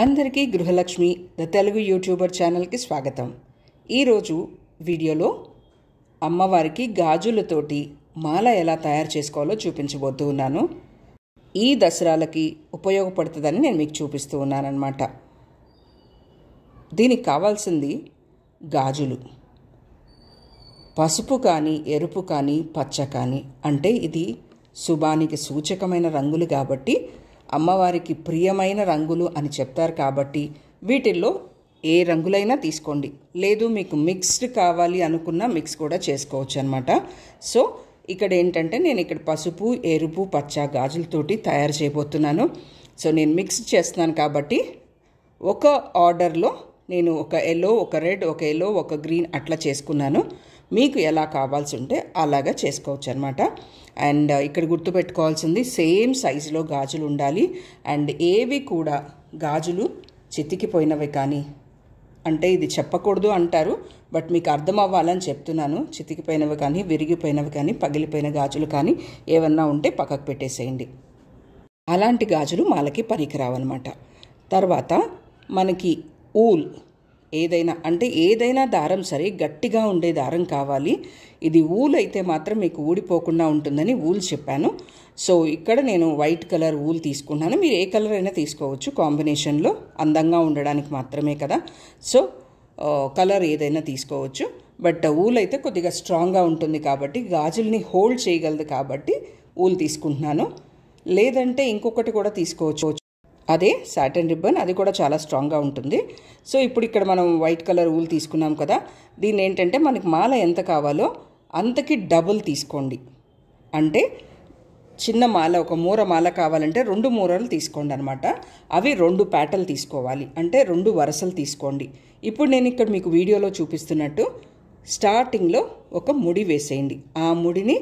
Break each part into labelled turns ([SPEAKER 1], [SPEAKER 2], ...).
[SPEAKER 1] అందరికీ గృహలక్ష్మి the Telugu YouTuber ఛానల్కి స్వాగతం ఈరోజు వీడియోలో అమ్మవారికి గాజులతోటి మాల ఎలా తయారు చేసుకోవాలో చూపించబోతూ ఉన్నాను ఈ దసరాలకి ఉపయోగపడుతుందని నేను మీకు చూపిస్తూ ఉన్నానన్నమాట దీనికి కావాల్సింది గాజులు పసుపు కానీ ఎరుపు కానీ పచ్చ కానీ అంటే ఇది శుభానికి సూచకమైన రంగులు కాబట్టి అమ్మవారికి ప్రియమైన రంగులు అని చెప్తారు కాబట్టి వీటిల్లో ఏ రంగులైనా తీసుకోండి లేదు మీకు మిక్స్డ్ కావాలి అనుకున్న మిక్స్ కూడా చేసుకోవచ్చు అనమాట సో ఇక్కడ ఏంటంటే నేను ఇక్కడ పసుపు ఎరుపు పచ్చ గాజులతోటి తయారు చేయబోతున్నాను సో నేను మిక్స్ చేస్తున్నాను కాబట్టి ఒక ఆర్డర్లో నేను ఒక ఎల్లో ఒక రెడ్ ఒక ఎల్లో ఒక గ్రీన్ అట్లా చేసుకున్నాను మీకు ఎలా కావాల్సి ఉంటే అలాగా చేసుకోవచ్చు అనమాట అండ్ ఇక్కడ గుర్తుపెట్టుకోవాల్సింది సేమ్ సైజులో గాజులు ఉండాలి అండ్ ఏవి కూడా గాజులు చితికిపోయినవి కానీ అంటే ఇది చెప్పకూడదు అంటారు బట్ మీకు అర్థం అవ్వాలని చెప్తున్నాను చితికిపోయినవి కానీ విరిగిపోయినవి కానీ పగిలిపోయిన గాజులు కానీ ఏమన్నా ఉంటే పక్కకు పెట్టేసేయండి అలాంటి గాజులు మాలకి పనికిరావన్నమాట తర్వాత మనకి ఊల్ ఏదైనా అంటే ఏదైనా దారం సరే గట్టిగా ఉండే దారం కావాలి ఇది ఊలు అయితే మాత్రం మీకు ఊడిపోకుండా ఉంటుందని ఊలు చెప్పాను సో ఇక్కడ నేను వైట్ కలర్ ఊలు తీసుకున్నాను మీరు ఏ కలర్ అయినా తీసుకోవచ్చు కాంబినేషన్లో అందంగా ఉండడానికి మాత్రమే కదా సో కలర్ ఏదైనా తీసుకోవచ్చు బట్ ఊలు అయితే కొద్దిగా స్ట్రాంగ్గా ఉంటుంది కాబట్టి గాజుల్ని హోల్డ్ చేయగలదు కాబట్టి ఊలు తీసుకుంటున్నాను లేదంటే ఇంకొకటి కూడా తీసుకోవచ్చు అదే సాటన్ రిబ్బన్ అది కూడా చాలా స్ట్రాంగ్గా ఉంటుంది సో ఇప్పుడు ఇక్కడ మనం వైట్ కలర్ ఊలు తీసుకున్నాం కదా దీన్ని ఏంటంటే మనకి మాల ఎంత కావాలో అంతకి డబుల్ తీసుకోండి అంటే చిన్న మాల ఒక మూర మాల కావాలంటే రెండు మూరలు తీసుకోండి అనమాట అవి రెండు ప్యాటలు తీసుకోవాలి అంటే రెండు వరసలు తీసుకోండి ఇప్పుడు నేను ఇక్కడ మీకు వీడియోలో చూపిస్తున్నట్టు స్టార్టింగ్లో ఒక ముడి వేసేయండి ఆ ముడిని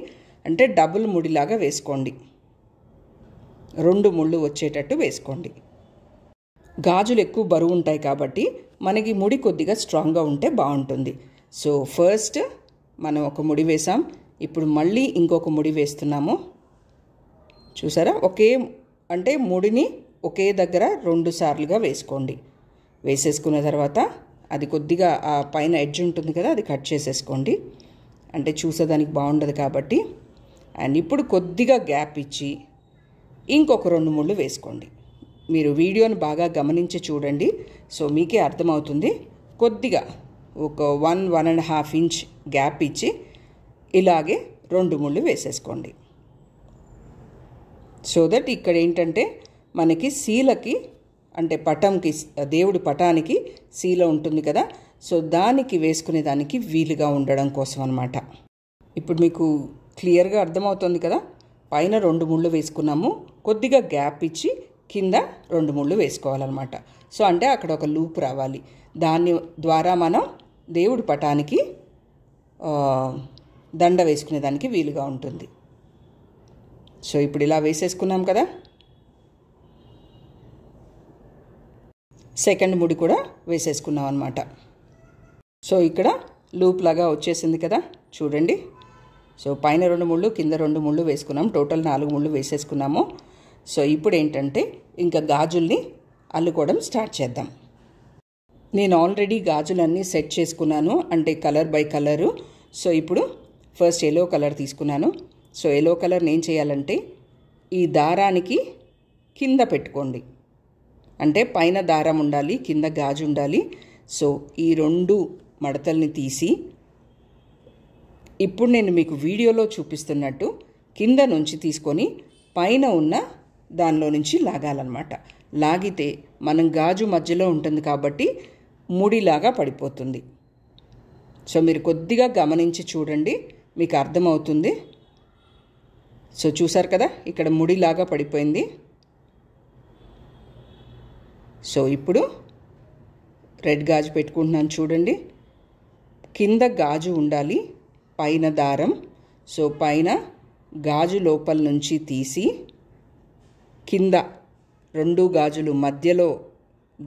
[SPEAKER 1] అంటే డబుల్ ముడిలాగా వేసుకోండి రెండు ముళ్ళు వచ్చేటట్టు వేసుకోండి గాజులు ఎక్కువ బరువు ఉంటాయి కాబట్టి మనకి ముడి కొద్దిగా స్ట్రాంగ్గా ఉంటే బాగుంటుంది సో ఫస్ట్ మనం ఒక ముడి వేసాం ఇప్పుడు మళ్ళీ ఇంకొక ముడి వేస్తున్నాము చూసారా ఒకే అంటే ముడిని ఒకే దగ్గర రెండు సార్లుగా వేసుకోండి వేసేసుకున్న తర్వాత అది కొద్దిగా ఆ పైన ఎడ్జ్ ఉంటుంది కదా అది కట్ చేసేసుకోండి అంటే చూసేదానికి బాగుండదు కాబట్టి అండ్ ఇప్పుడు కొద్దిగా గ్యాప్ ఇచ్చి ఇంకొక రెండు ముళ్ళు వేసుకోండి మీరు వీడియోను బాగా గమనించి చూడండి సో మీకే అర్థమవుతుంది కొద్దిగా ఒక one one and half inch gap ఇచ్చి ఇలాగే రెండు ముళ్ళు వేసేసుకోండి సో దట్ ఇక్కడ ఏంటంటే మనకి శీలకి అంటే పటంకి దేవుడి పటానికి శీల ఉంటుంది కదా సో దానికి వేసుకునే దానికి వీలుగా ఉండడం కోసం అనమాట ఇప్పుడు మీకు క్లియర్గా అర్థమవుతుంది కదా పైన రెండు ముళ్ళు వేసుకున్నాము కొద్దిగా గ్యాప్ ఇచ్చి కింద రెండు ముళ్ళు వేసుకోవాలన్నమాట సో అంటే అక్కడ ఒక లూప్ రావాలి దాని ద్వారా మనం దేవుడి పటానికి దండ వేసుకునేదానికి వీలుగా ఉంటుంది సో ఇప్పుడు ఇలా వేసేసుకున్నాం కదా సెకండ్ ముడి కూడా వేసేసుకున్నాం అనమాట సో ఇక్కడ లూప్ లాగా వచ్చేసింది కదా చూడండి సో పైన రెండు ముళ్ళు కింద రెండు ముళ్ళు వేసుకున్నాం టోటల్ నాలుగు ముళ్ళు వేసేసుకున్నాము సో ఇప్పుడు ఏంటంటే ఇంకా గాజుల్ని అల్లుకోవడం స్టార్ట్ చేద్దాం నేను ఆల్రెడీ గాజులన్నీ సెట్ చేసుకున్నాను అంటే కలర్ బై కలరు సో ఇప్పుడు ఫస్ట్ ఎల్లో కలర్ తీసుకున్నాను సో ఎల్లో కలర్ నేను చేయాలంటే ఈ దారానికి కింద పెట్టుకోండి అంటే పైన దారం ఉండాలి కింద గాజు ఉండాలి సో ఈ రెండు మడతల్ని తీసి ఇప్పుడు నేను మీకు వీడియోలో చూపిస్తున్నట్టు కింద నుంచి తీసుకొని పైన ఉన్న దానిలో నుంచి లాగాలన్నమాట లాగితే మనం గాజు మధ్యలో ఉంటుంది కాబట్టి ముడిలాగా పడిపోతుంది సో మీరు కొద్దిగా గమనించి చూడండి మీకు అర్థమవుతుంది సో చూసారు కదా ఇక్కడ ముడిలాగా పడిపోయింది సో ఇప్పుడు రెడ్ గాజు పెట్టుకుంటున్నాను చూడండి కింద గాజు ఉండాలి పైన దారం సో పైన గాజు లోపల నుంచి తీసి కింద రెండు గాజులు మధ్యలో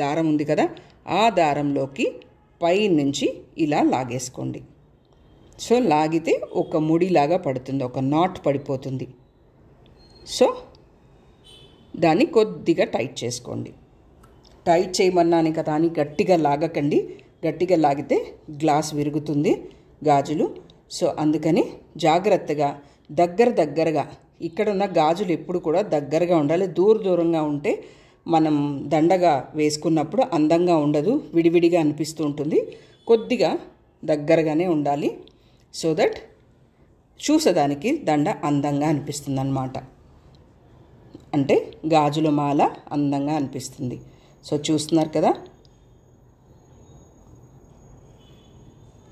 [SPEAKER 1] దారం ఉంది కదా ఆ దారంలోకి పై నుంచి ఇలా లాగేసుకోండి సో లాగితే ఒక ముడిలాగా పడుతుంది ఒక నాట్ పడిపోతుంది సో దాన్ని కొద్దిగా టైట్ చేసుకోండి టైట్ చేయమన్నాను కదా అని గట్టిగా లాగకండి గట్టిగా లాగితే గ్లాస్ విరుగుతుంది గాజులు సో అందుకని జాగ్రత్తగా దగ్గర దగ్గరగా ఇక్కడ ఉన్న గాజులు ఎప్పుడు కూడా దగ్గరగా ఉండాలి దూర దూరంగా ఉంటే మనం దండగా వేసుకున్నప్పుడు అందంగా ఉండదు విడివిడిగా అనిపిస్తూ ఉంటుంది కొద్దిగా దగ్గరగానే ఉండాలి సో దట్ చూసేదానికి దండ అందంగా అనిపిస్తుంది అన్నమాట అంటే గాజుల మాల అందంగా అనిపిస్తుంది సో చూస్తున్నారు కదా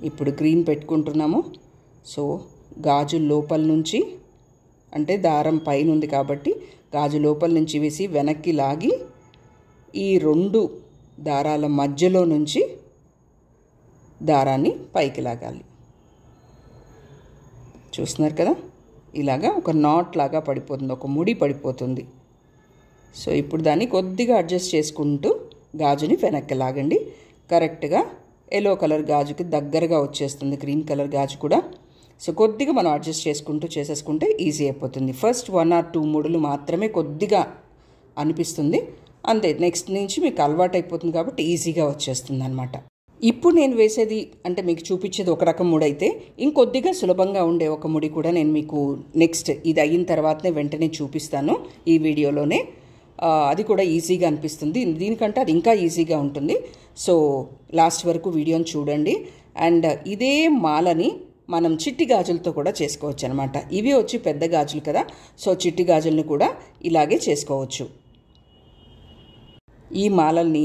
[SPEAKER 1] ఇప్పుడు గ్రీన్ పెట్టుకుంటున్నాము సో గాజు లోపల నుంచి అంటే దారం పైన ఉంది కాబట్టి గాజు లోపల నుంచి వేసి వెనక్కి లాగి ఈ రెండు దారాల మధ్యలో నుంచి దారాన్ని పైకి లాగాలి చూస్తున్నారు కదా ఇలాగా ఒక నాట్ లాగా పడిపోతుంది ఒక ముడి పడిపోతుంది సో ఇప్పుడు దాన్ని కొద్దిగా అడ్జస్ట్ చేసుకుంటూ గాజుని వెనక్కి లాగండి కరెక్ట్గా ఎల్లో కలర్ గాజుకి దగ్గరగా వచ్చేస్తుంది గ్రీన్ కలర్ గాజు కూడా సో కొద్దిగా మనం అడ్జస్ట్ చేసుకుంటూ చేసేసుకుంటే ఈజీ అయిపోతుంది ఫస్ట్ వన్ ఆర్ టూ మూడులు మాత్రమే కొద్దిగా అనిపిస్తుంది అంతే నెక్స్ట్ నుంచి మీకు అలవాటు అయిపోతుంది కాబట్టి ఈజీగా వచ్చేస్తుంది అనమాట ఇప్పుడు నేను వేసేది అంటే మీకు చూపించేది ఒక రకం ముడి అయితే ఇంకొద్దిగా సులభంగా ఉండే ఒక ముడి కూడా నేను మీకు నెక్స్ట్ ఇది అయిన తర్వాతనే వెంటనే చూపిస్తాను ఈ వీడియోలోనే అది కూడా ఈజీగా అనిపిస్తుంది దీనికంటే అది ఇంకా ఈజీగా ఉంటుంది సో లాస్ట్ వరకు వీడియోని చూడండి అండ్ ఇదే మాలని మనం చిట్టి గాజులతో కూడా చేసుకోవచ్చు అనమాట ఇవి వచ్చి పెద్ద గాజులు కదా సో చిట్టి గాజులను కూడా ఇలాగే చేసుకోవచ్చు ఈ మాలల్ని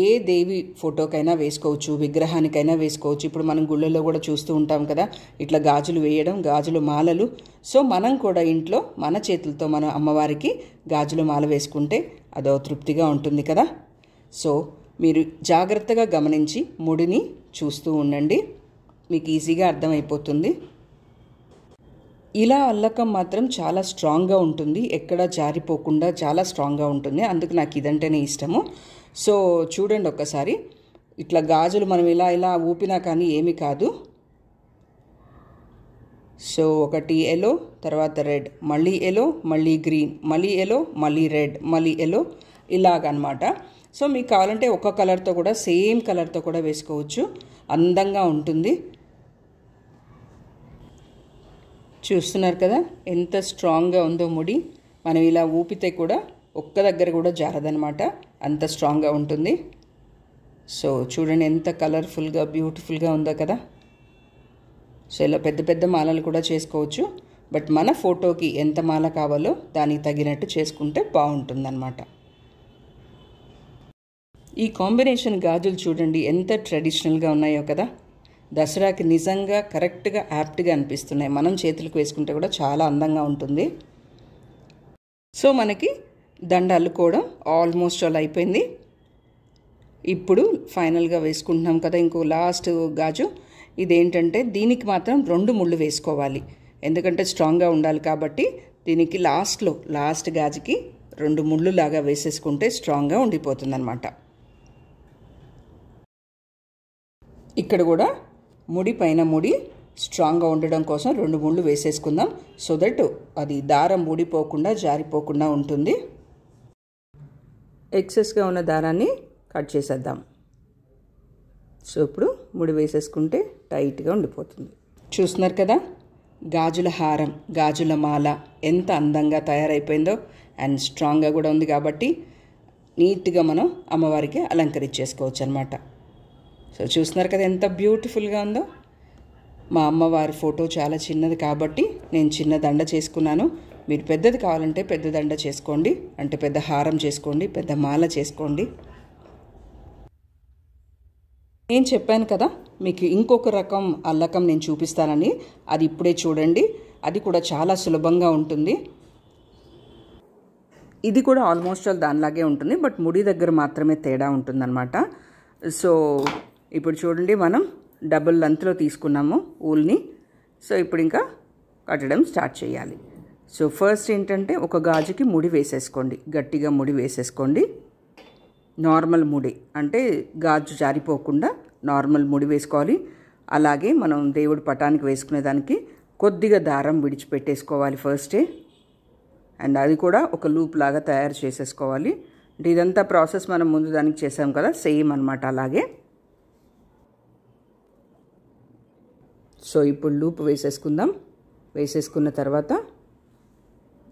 [SPEAKER 1] ఏ దేవి ఫోటోకైనా వేసుకోవచ్చు విగ్రహానికైనా వేసుకోవచ్చు ఇప్పుడు మనం గుళ్ళల్లో కూడా చూస్తూ ఉంటాం కదా ఇట్లా గాజులు వేయడం గాజులు మాలలు సో మనం కూడా ఇంట్లో మన చేతులతో మన అమ్మవారికి గాజులు మాల వేసుకుంటే అదో తృప్తిగా ఉంటుంది కదా సో మీరు జాగ్రత్తగా గమనించి ముడిని చూస్తూ ఉండండి మీకు ఈజీగా అర్థమైపోతుంది ఇలా అల్లకం మాత్రం చాలా స్ట్రాంగ్గా ఉంటుంది ఎక్కడ జారిపోకుండా చాలా స్ట్రాంగ్గా ఉంటుంది అందుకు నాకు ఇదంటేనే ఇష్టము సో చూడండి ఒక్కసారి ఇట్లా గాజులు మనం ఇలా ఇలా ఊపినా కానీ ఏమీ కాదు సో ఒకటి ఎలో తర్వాత రెడ్ మళ్ళీ ఎలో మళ్ళీ గ్రీన్ మళ్ళీ ఎలో మళ్ళీ రెడ్ మళ్ళీ ఎలో ఇలాగనమాట సో మీకు కావాలంటే ఒక కలర్తో కూడా సేమ్ కలర్తో కూడా వేసుకోవచ్చు అందంగా ఉంటుంది చూస్తున్నారు కదా ఎంత స్ట్రాంగ్గా ఉందో ముడి మనం ఇలా ఊపితే కూడా ఒక్క దగ్గర కూడా జారదనమాట అంత స్ట్రాంగ్గా ఉంటుంది సో చూడండి ఎంత కలర్ఫుల్గా బ్యూటిఫుల్గా ఉందో కదా సో ఇలా పెద్ద పెద్ద మాలలు కూడా చేసుకోవచ్చు బట్ మన ఫోటోకి ఎంత మాల కావాలో దానికి తగినట్టు చేసుకుంటే బాగుంటుందన్నమాట ఈ కాంబినేషన్ గాజులు చూడండి ఎంత ట్రెడిషనల్గా ఉన్నాయో కదా దసరాకి నిజంగా కరెక్ట్గా యాప్ట్గా అనిపిస్తున్నాయి మనం చేతులకు వేసుకుంటే కూడా చాలా అందంగా ఉంటుంది సో మనకి దండ అల్లుకోవడం ఆల్మోస్ట్ ఆల్ అయిపోయింది ఇప్పుడు ఫైనల్గా వేసుకుంటున్నాం కదా ఇంకో లాస్ట్ గాజు ఇదేంటంటే దీనికి మాత్రం రెండు ముళ్ళు వేసుకోవాలి ఎందుకంటే స్ట్రాంగ్గా ఉండాలి కాబట్టి దీనికి లాస్ట్లో లాస్ట్ గాజుకి రెండు ముళ్ళు లాగా వేసేసుకుంటే స్ట్రాంగ్గా ఉండిపోతుందన్నమాట ఇక్కడ కూడా ముడి పైన ముడి స్ట్రాంగ్గా ఉండడం కోసం రెండు ముళ్ళు వేసేసుకుందాం సో దట్ అది దారం ఊడిపోకుండా జారిపోకుండా ఉంటుంది ఎక్సెస్గా ఉన్న దారాన్ని కట్ చేసేద్దాం సో ఇప్పుడు ముడి వేసేసుకుంటే టైట్గా ఉండిపోతుంది చూస్తున్నారు కదా గాజుల హారం గాజుల మాల ఎంత అందంగా తయారైపోయిందో అండ్ స్ట్రాంగ్గా కూడా ఉంది కాబట్టి నీట్గా మనం అమ్మవారికి అలంకరించేసుకోవచ్చు అనమాట సో చూస్తున్నారు కదా ఎంత బ్యూటిఫుల్గా ఉందో మా అమ్మవారి ఫోటో చాలా చిన్నది కాబట్టి నేను చిన్న దండ చేసుకున్నాను మీరు పెద్దది కావాలంటే పెద్ద దండ చేసుకోండి అంటే పెద్ద హారం చేసుకోండి పెద్ద మాల చేసుకోండి నేను చెప్పాను కదా మీకు ఇంకొక రకం అల్లకం నేను చూపిస్తానని అది ఇప్పుడే చూడండి అది కూడా చాలా సులభంగా ఉంటుంది ఇది కూడా ఆల్మోస్ట్ ఆల్ దానిలాగే ఉంటుంది బట్ ముడి దగ్గర మాత్రమే తేడా ఉంటుందన్నమాట సో ఇప్పుడు చూడండి మనం డబుల్ లెంత్లో తీసుకున్నాము ఊల్ని సో ఇప్పుడు ఇంకా కట్టడం స్టార్ట్ చేయాలి సో ఫస్ట్ ఏంటంటే ఒక గాజుకి ముడి వేసేసుకోండి గట్టిగా ముడి వేసేసుకోండి నార్మల్ ముడి అంటే గాజు జారిపోకుండా నార్మల్ ముడి వేసుకోవాలి అలాగే మనం దేవుడు పటానికి వేసుకునే దానికి కొద్దిగా దారం విడిచిపెట్టేసుకోవాలి ఫస్టే అండ్ అది కూడా ఒక లూప్ లాగా తయారు చేసేసుకోవాలి అంటే ఇదంతా ప్రాసెస్ మనం ముందు దానికి చేసాం కదా సేమ్ అనమాట అలాగే సో ఇప్పుడు లూప్ వేసేసుకుందాం వేసేసుకున్న తర్వాత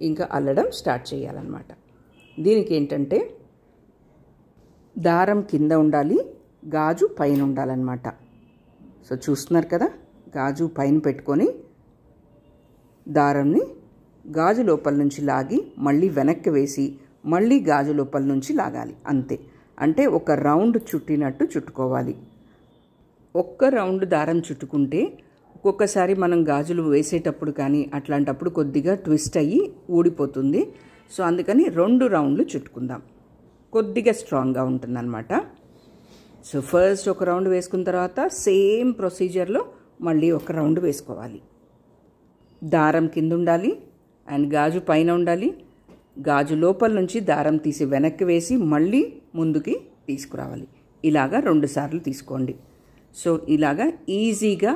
[SPEAKER 1] ఇంకా అల్లడం స్టార్ట్ చేయాలన్నమాట దీనికి ఏంటంటే దారం కింద ఉండాలి గాజు పైన ఉండాలన్నమాట సో చూస్తున్నారు కదా గాజు పైన పెట్టుకొని దారంని గాజు లోపల నుంచి లాగి మళ్ళీ వెనక్కి వేసి మళ్ళీ గాజు లోపల నుంచి లాగాలి అంతే అంటే ఒక రౌండ్ చుట్టినట్టు చుట్టుకోవాలి ఒక్క రౌండ్ దారం చుట్టుకుంటే ఒక్కొక్కసారి మనం గాజులు వేసేటప్పుడు కానీ అట్లాంటప్పుడు కొద్దిగా ట్విస్ట్ అయ్యి ఊడిపోతుంది సో అందుకని రెండు రౌండ్లు చుట్టుకుందాం కొద్దిగా స్ట్రాంగ్గా అనమాట సో ఫస్ట్ ఒక రౌండ్ వేసుకున్న తర్వాత సేమ్ ప్రొసీజర్లో మళ్ళీ ఒక రౌండ్ వేసుకోవాలి దారం కింద ఉండాలి అండ్ గాజు పైన ఉండాలి గాజు లోపల నుంచి దారం తీసి వెనక్కి వేసి మళ్ళీ ముందుకి తీసుకురావాలి ఇలాగా రెండుసార్లు తీసుకోండి సో ఇలాగా ఈజీగా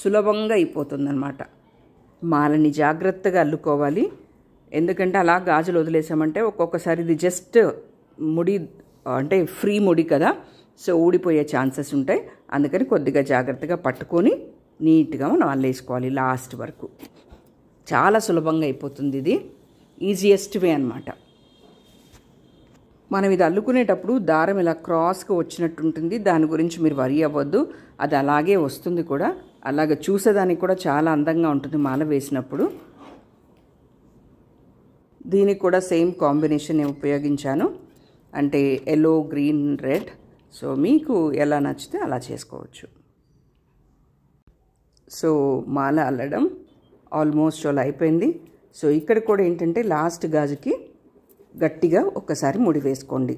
[SPEAKER 1] సులభంగా అయిపోతుందన్నమాట మాలని జాగ్రత్తగా అల్లుకోవాలి ఎందుకంటే అలా గాజులు వదిలేసామంటే ఒక్కొక్కసారి ఇది జస్ట్ ముడి అంటే ఫ్రీ ముడి కదా సో ఊడిపోయే ఛాన్సెస్ ఉంటాయి అందుకని కొద్దిగా జాగ్రత్తగా పట్టుకొని నీట్గా మనం అల్లేసుకోవాలి లాస్ట్ వరకు చాలా సులభంగా అయిపోతుంది ఇది ఈజియెస్ట్ వే అనమాట మనం ఇది అల్లుకునేటప్పుడు దారం ఇలా క్రాస్గా వచ్చినట్టు ఉంటుంది దాని గురించి మీరు వరి అవ్వద్దు అది అలాగే వస్తుంది కూడా అలాగ చూసేదానికి కూడా చాలా అందంగా ఉంటుంది మాల వేసినప్పుడు దీనికి కూడా సేమ్ కాంబినేషన్ నేను ఉపయోగించాను అంటే ఎల్లో గ్రీన్ రెడ్ సో మీకు ఎలా నచ్చితే అలా చేసుకోవచ్చు సో మాల అల్లడం ఆల్మోస్ట్ అలా అయిపోయింది సో ఇక్కడ కూడా ఏంటంటే లాస్ట్ గాజుకి గట్టిగా ఒక్కసారి ముడి వేసుకోండి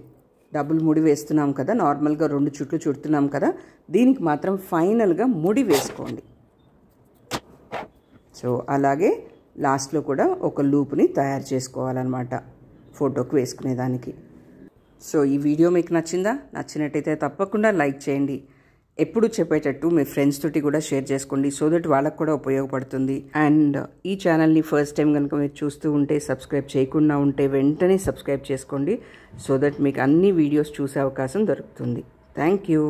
[SPEAKER 1] డబుల్ ముడి వేస్తున్నాం కదా నార్మల్గా రెండు చుట్లు చుడుతున్నాం కదా దీనికి మాత్రం ఫైనల్గా ముడి వేసుకోండి సో అలాగే లాస్ట్లో కూడా ఒక లూప్ని తయారు చేసుకోవాలన్నమాట ఫోటోకు వేసుకునేదానికి సో ఈ వీడియో మీకు నచ్చిందా నచ్చినట్టయితే తప్పకుండా లైక్ చేయండి ఎప్పుడు చెప్పేటట్టు మీ ఫ్రెండ్స్ తోటి కూడా షేర్ చేసుకోండి సో దట్ వాళ్ళకు కూడా ఉపయోగపడుతుంది అండ్ ఈ ఛానల్ని ఫస్ట్ టైం కనుక మీరు చూస్తూ ఉంటే సబ్స్క్రైబ్ చేయకుండా ఉంటే వెంటనే సబ్స్క్రైబ్ చేసుకోండి సో దట్ మీకు అన్ని వీడియోస్ చూసే అవకాశం దొరుకుతుంది థ్యాంక్ యూ